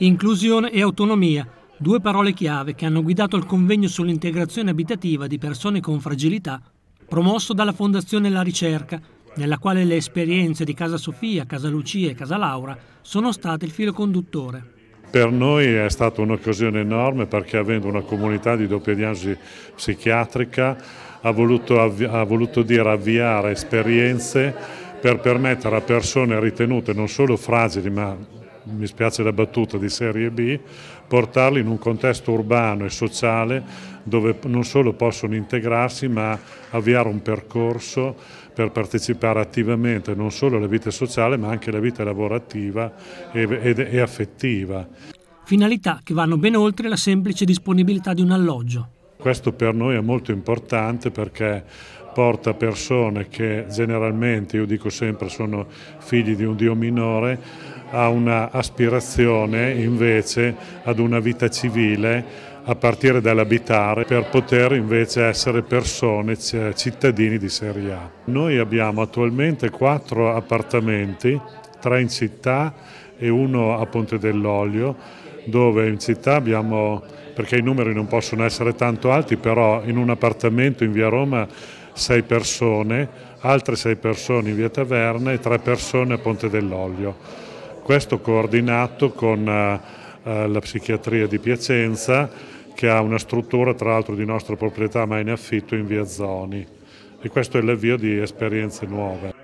Inclusione e autonomia, due parole chiave che hanno guidato il convegno sull'integrazione abitativa di persone con fragilità, promosso dalla Fondazione La Ricerca, nella quale le esperienze di Casa Sofia, Casa Lucia e Casa Laura sono state il filo conduttore. Per noi è stata un'occasione enorme perché avendo una comunità di doppia diagnosi psichiatrica ha voluto, ha voluto dire avviare esperienze per permettere a persone ritenute non solo fragili ma mi spiace la battuta, di serie B, portarli in un contesto urbano e sociale dove non solo possono integrarsi ma avviare un percorso per partecipare attivamente non solo alla vita sociale ma anche alla vita lavorativa e affettiva. Finalità che vanno ben oltre la semplice disponibilità di un alloggio. Questo per noi è molto importante perché porta persone che generalmente, io dico sempre, sono figli di un Dio minore ha un'aspirazione invece ad una vita civile a partire dall'abitare per poter invece essere persone, cittadini di serie A. Noi abbiamo attualmente quattro appartamenti, tre in città e uno a Ponte dell'Olio, dove in città abbiamo, perché i numeri non possono essere tanto alti, però in un appartamento in via Roma sei persone, altre sei persone in via Taverna e tre persone a Ponte dell'Olio questo coordinato con eh, eh, la psichiatria di Piacenza che ha una struttura tra l'altro di nostra proprietà ma in affitto in via Zoni e questo è l'avvio di esperienze nuove.